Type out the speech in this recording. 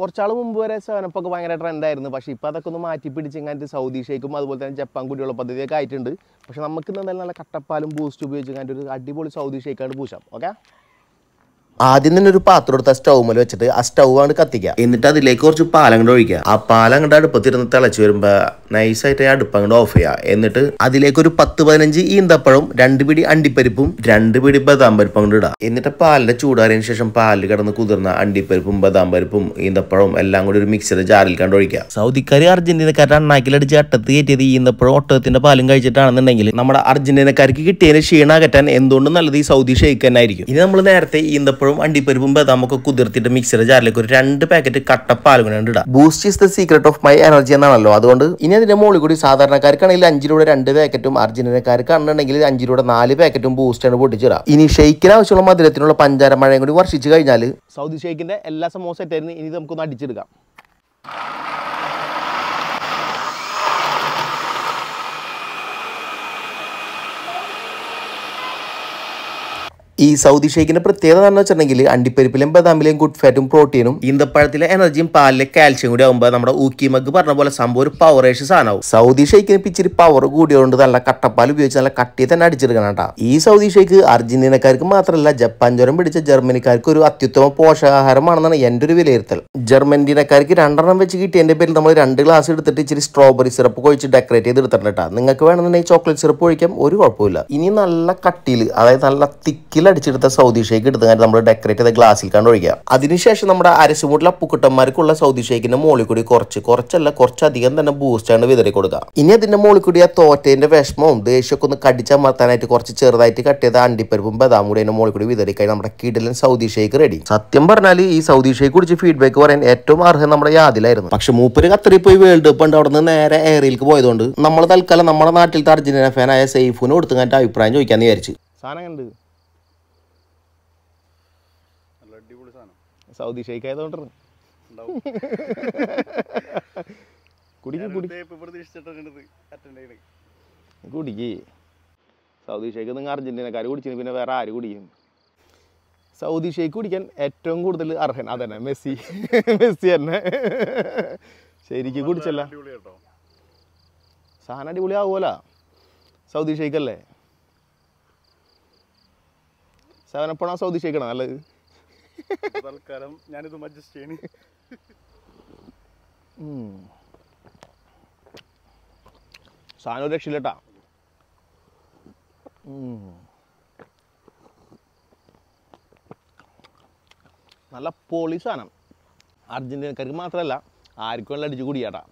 കുറച്ചാൾ മുമ്പ് വരെ സെവനപ്പൊക്കെ ഭയങ്കര ട്രെൻഡായിരുന്നു പക്ഷേ ഇപ്പോൾ അതൊക്കെ ഒന്ന് മാറ്റി പിടിച്ചെങ്ങാണ്ട് സൗദി ഷേക്കും അതുപോലെ തന്നെ ജപ്പാൻ കുടിയുള്ള പദ്ധതിയൊക്കെ ആയിട്ടുണ്ട് പക്ഷേ നമുക്ക് എന്തായാലും നല്ല കട്ടപ്പാലും ബൂസ്റ്റ് ഉപയോഗിച്ച് ഒരു അടിപൊളി സൗദി ഷേക്കാണ് പൂശാം ഓക്കെ ആദ്യം തന്നെ ഒരു പാത്രം എടുത്ത് ആ സ്റ്റൗമിൽ വെച്ചിട്ട് ആ സ്റ്റൗ ആണ് കത്തിക്കുക എന്നിട്ട് അതിലേക്ക് കുറച്ച് പാലം കൊണ്ട് ഒഴിക്കുക ആ പാലം കണ്ട് അടുപ്പത്തിരുന്ന് തിളച്ച് വരുമ്പോൾ നൈസായിട്ട് അടുപ്പ് അങ്ങോട്ട് ഓഫ് ചെയ്യുക എന്നിട്ട് അതിലേക്ക് ഒരു പത്ത് പതിനഞ്ച് ഈന്തപ്പഴം രണ്ട് പിടി അണ്ടിപ്പരിപ്പും രണ്ട് പിടി ബദാം പരിപ്പും അങ്ങോട്ട് ഇടുക എന്നിട്ട് പാലിന്റെ ചൂടാറിയതിന് ശേഷം പാലിൽ കിടന്ന് കുതിർന്ന അണ്ടിപ്പരിപ്പും ബദാം പരിപ്പും ഈന്തപ്പഴവും എല്ലാം കൂടി ഒരു മിക്സറിൽ ജാറിൽ കണ്ട് ഒഴിക്കുക സൗദിക്കാരി അർജന്റീനക്കാരുടെ അണ്ണാക്കിലടിച്ച് അട്ടത്ത് കയറ്റിയത് ഈന്തപ്പഴം ഒട്ടകത്തിന്റെ പാലും കഴിച്ചിട്ടാണെന്നുണ്ടെങ്കിൽ നമ്മുടെ അർജന്റീനക്കാർക്ക് കിട്ടിയതിന് കെട്ടാൻ എന്തുകൊണ്ടും നല്ലത് ഈ സൗദി ഷെയ്ക്ക് തന്നെ ആയിരിക്കും ഇനി നമ്മൾ നേരത്തെ ഈന്തപ്പഴവും അണ്ടിപ്പരിപ്പും ബദാം ഒക്കെ കുതിർത്തിട്ട് മിക്സറിൽ ജാറിലേക്ക് ഒരു രണ്ട് പാക്കറ്റ് കട്ടപ്പാലും കൊണ്ട് ഇടുക boost is the secret of my energy എന്നാണല്ലോ അതുകൊണ്ട് ഇനി ഇതിൻ്റെ മുകളിൽ കൂടി സാധാരണക്കാർക്കാണെങ്കിൽ അഞ്ച് രണ്ട് പാക്കറ്റും അർജന്റീനക്കാർക്കാണെന്നുണ്ടെങ്കിൽ അഞ്ചിലൂടെ നാല് പാക്കറ്റും ബൂസ്റ്റാണ് പൊട്ടിച്ചിടാം ഇനി ഷെയ്ക്കിന് ആവശ്യമുള്ള മധുരത്തിനുള്ള പഞ്ചാര മഴയും കൂടി വർഷിച്ചു കഴിഞ്ഞാൽ സൗദി ഷെയ്ക്കിന്റെ എല്ലാ സമോസ ഇനി നമുക്കൊന്ന് അടിച്ചെടുക്കാം ഈ സൗദി ഷേക്കിന്റെ പ്രത്യേകത എന്ന് വെച്ചിട്ടുണ്ടെങ്കിൽ അണ്ടിപ്പരിപ്പിലും ബദാമിലെയും ഗുഡ് ഫാറ്റും പ്രോട്ടീനും ഈന്തപ്പഴത്തിലെ എനർജിയും പാലിലെ കാൽഷ്യം കൂടി ആകുമ്പോൾ നമ്മുടെ ഊക്കി മഗ് പറഞ്ഞ പോലെ സംഭവം ഒരു പവറേഷ് സാധനമാവും സൗദി ഷേക്കിന് ഇച്ചിരി പവർ കൂടിയതുകൊണ്ട് നല്ല കട്ടപ്പാൽ ഉപയോഗിച്ച് നല്ല കട്ടിയെ തന്നെ അടിച്ചെടുക്കണം കേട്ടോ ഈ സൗദി ഷേക്ക് അർജന്റീനക്കാർക്ക് മാത്രമല്ല ജപ്പാൻ ജ്വരം പിടിച്ച ജർമ്മനിക്കാർക്ക് ഒരു അത്യുത്തമ പോഷകാഹാരമാണെന്നാണ് എൻ്റെ ഒരു വിലയിരുത്തൽ ജർമ്മൻറ്റീനക്കാർക്ക് രണ്ടെണ്ണം വെച്ച് കിട്ടിയതിൻ്റെ പേരിൽ നമ്മൾ രണ്ട് ഗ്ലാസ് എടുത്തിട്ട് ഇച്ചിരി സ്ട്രോബെറി സിറപ്പ് ഒഴിച്ച് ഡെക്കറേറ്റ് ചെയ്ത് എടുത്തിട്ടുണ്ട് നിങ്ങൾക്ക് വേണമെന്നുണ്ടെങ്കിൽ ചോക്ലേറ്റ് സിറപ്പ് ഒഴിക്കാം ഒരു കുഴപ്പമില്ല ഇനി നല്ല കട്ടിയിൽ അതായത് നല്ല തിക്കിൽ അടിച്ചെടുത്ത സൗദി ഷേക്ക് എടുത്ത് കാര്യം നമ്മൾ ഡെക്കറേറ്റ് ചെയ്ത ഗ്ലാസ്സിൽ കണ്ടൊഴിക്കുക ഒഴിക്കുക അതിനുശേഷം നമ്മുടെ അരശുമൂട്ടിലെ അപ്പുക്കുട്ടന്മാർക്കുള്ള സൗദി ഷേക്കിന്റെ മുകളിൽ കൂടി കുറച്ച് കുറച്ചല്ല കുറച്ചധികം തന്നെ ബൂസ്റ്റാണ് വിതറി കൊടുക്കുക ഇനി അതിന്റെ മുകളിൽ കൂടി ആ തോറ്റേന്റെ വിഷമവും ദേഷ്യമൊക്കെ ഒന്ന് കടിച്ചമർത്താനായിട്ട് കുറച്ച് ചെറുതായിട്ട് കട്ട് ചെയ്ത അണ്ടിപ്പരിപ്പും ബദാം കൂടി അതിന്റെ മുകളിൽ കൂടി വിതറി കഴിഞ്ഞാൽ നമ്മുടെ കിടലൻ സൗദി ഷേക്ക് റെഡി സത്യം പറഞ്ഞാൽ ഈ സൗദി ഷേക്ക് കുറിച്ച് ഫീഡ്ബാക്ക് പറയാൻ ഏറ്റവും അർഹം നമ്മുടെ യാതിലായിരുന്നു പക്ഷെ മൂപ്പര് കത്തറി പോയി വേൾഡ് കപ്പ് ഉണ്ട് അവിടെ നിന്ന് നേരെ എയറിയിലേക്ക് പോയതുകൊണ്ട് നമ്മൾ തൽക്കാലം നമ്മുടെ നാട്ടിലത്തെ അർജന്റീന ഫാനായ സെയ്ഫിന് കൊടുത്തു അഭിപ്രായം ചോദിക്കാൻ വിചാരിച്ചു സാധനം കണ്ടു അടിപൊളി സാധനം സൗദി ഷെയ്ക്ക് ആയതുകൊണ്ടാണ് സൗദി ഷേക്ക് നിങ്ങൾ അർജന്റീനക്കാർ കുടിച്ചിന് പിന്നെ വേറെ ആര് കുടിക്കും സൗദി ഷേക്ക് കുടിക്കാൻ ഏറ്റവും കൂടുതൽ അർഹൻ അതന്നെ മെസ്സി മെസ്സി തന്നെ ശരിക്കും കുടിച്ചല്ല സാധനം അടിപൊളി ആവുമല്ല സൗദി ഷേക്ക് അല്ലേ സെവനപ്പണ സൗദി ഷേക്കാണ് നല്ലത് തൽക്കാലം ഞാനിത് അഡ്ജസ്റ്റ് ചെയ്യണി സാധനം രക്ഷയില്ലട്ടാ നല്ല പൊളി സാധനം അർജൻറ്റീനക്കാർക്ക് മാത്രമല്ല ആർക്കും നല്ല അടിച്ചു കൂടിയാട്ടാ